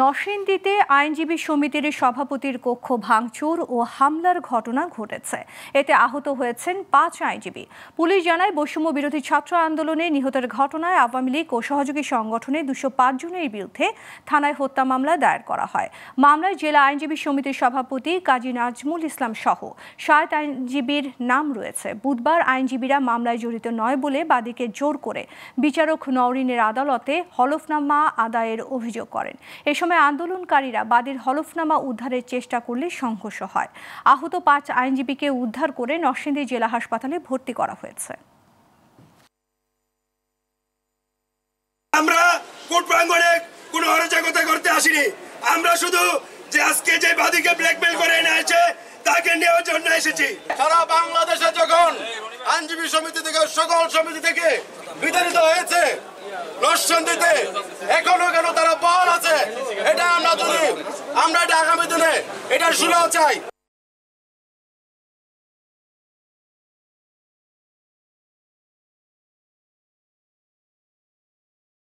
নরসিংদীতে আইনজীবী সমিতির সভাপতির কক্ষ ভাঙচুর ও হামলার ঘটনা ঘটেছে এতে আহত হয়েছেন পাঁচ আইনজীবী পুলিশ জানায় বৈষম্য বিরোধী ছাত্র আন্দোলনে নিহতের ঘটনায় আওয়ামী লীগ ও সহযোগী সংগঠনে দুশো জনের বিরুদ্ধে থানায় হত্যা মামলা দায়ের করা হয় মামলায় জেলা আইনজীবী সমিতির সভাপতি কাজী নাজমুল ইসলাম সহ সাত আইনজীবীর নাম রয়েছে বুধবার আইনজীবীরা মামলায় জড়িত নয় বলে বাদীকে জোর করে বিচারক নওরিনের আদালতে হলফনামা আদায়ের অভিযোগ করেন সময় আন্দোলনকারীরা বাদীর হলফনামা উদ্ধারের চেষ্টা করলে সংঘর্ষ হয় আহত পাঁচ আইনজীবীকে উদ্ধার করে নরসিংদী জেলা হাসপাতালে ভর্তি করা হয়েছে আমরা কোর্ট প্রাঙ্গণে অরাজকতা করতে আসিনি আমরা শুধু যে আজকে যে বাদীকে ব্ল্যাকমেল করে এনেছে তাকে নেওয়ার জন্য এসেছি সারা বাংলাদেশে যখন আইনজীবী সমিতি থেকে সকল সমিতি থেকে বিতাড়িত হয়েছে এখনো কেন তারা আমরা এটা আগামী দিনে এটার সুযোগ চাই